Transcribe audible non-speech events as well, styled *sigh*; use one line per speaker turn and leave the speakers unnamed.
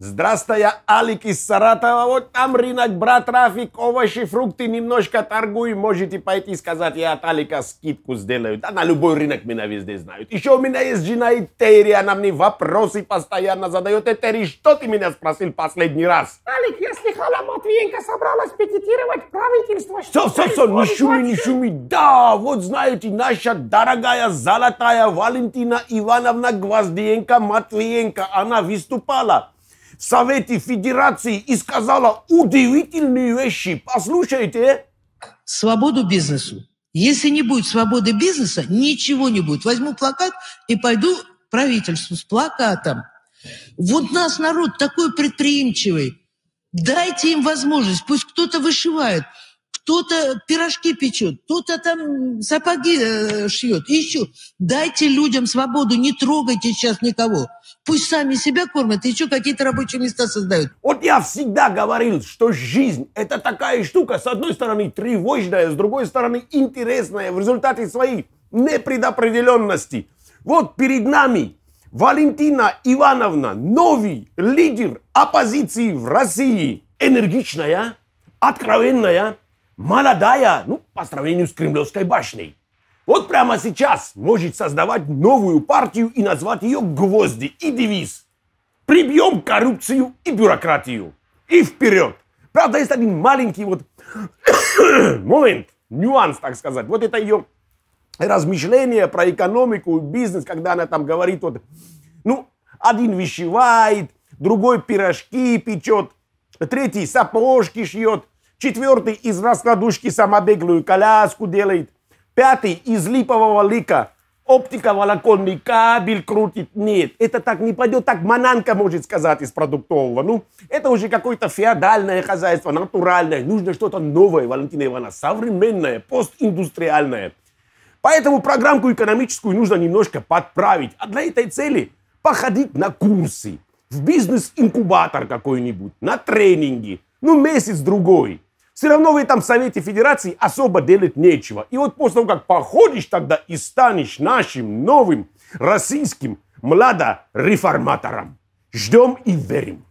Здравствуй, Алик из Саратова. Вот там рынок, брат, трафик, овощи, фрукты, немножко торгую. Можете пойти сказать, я от Алика скидку сделаю. Да на любой рынок меня везде знают. Еще у меня есть жена Этери, она мне вопросы постоянно задает. Этери, что ты меня спросил последний раз? Алик, я слыхала, Матвеенко собралась пикетировать правительство. что? Все, все, все, не шуми, не шуми. Да, вот знаете, наша дорогая золотая Валентина Ивановна Гвоздиенко Матвеенко, она выступала.
Совете Федерации и сказала удивительные вещи. Послушайте. Свободу бизнесу. Если не будет свободы бизнеса, ничего не будет. Возьму плакат и пойду правительству с плакатом. Вот нас народ такой предприимчивый. Дайте им возможность, пусть кто-то вышивает кто-то э, пирожки печет, кто-то там сапоги э, шьет, Еще Дайте людям свободу, не трогайте сейчас никого. Пусть сами себя кормят еще какие-то рабочие места создают. Вот я всегда говорил, что жизнь – это такая штука, с одной стороны
тревожная, с другой стороны интересная в результате своей непредопределенности. Вот перед нами Валентина Ивановна, новый лидер оппозиции в России. Энергичная, откровенная, молодая, ну, по сравнению с Кремлевской башней. Вот прямо сейчас может создавать новую партию и назвать ее «Гвозди» и девиз «Прибьем коррупцию и бюрократию». И вперед! Правда, есть один маленький вот *coughs* момент, нюанс, так сказать. Вот это ее размышление про экономику, бизнес, когда она там говорит вот, ну, один вещевает, другой пирожки печет, третий сапожки шьет, Четвертый из раскладушки самобеглую коляску делает. Пятый из липового лика оптика волоконный кабель крутит. Нет, это так не пойдет. Так мананка может сказать из продуктового. Ну, это уже какое-то феодальное хозяйство, натуральное. Нужно что-то новое, Валентина Ивановна, современное, постиндустриальное. Поэтому программку экономическую нужно немножко подправить. А для этой цели походить на курсы, в бизнес-инкубатор какой-нибудь, на тренинги. Ну, месяц-другой все равно в этом Совете Федерации особо делать нечего. И вот после того, как походишь тогда и станешь нашим новым российским младореформатором, ждем и верим.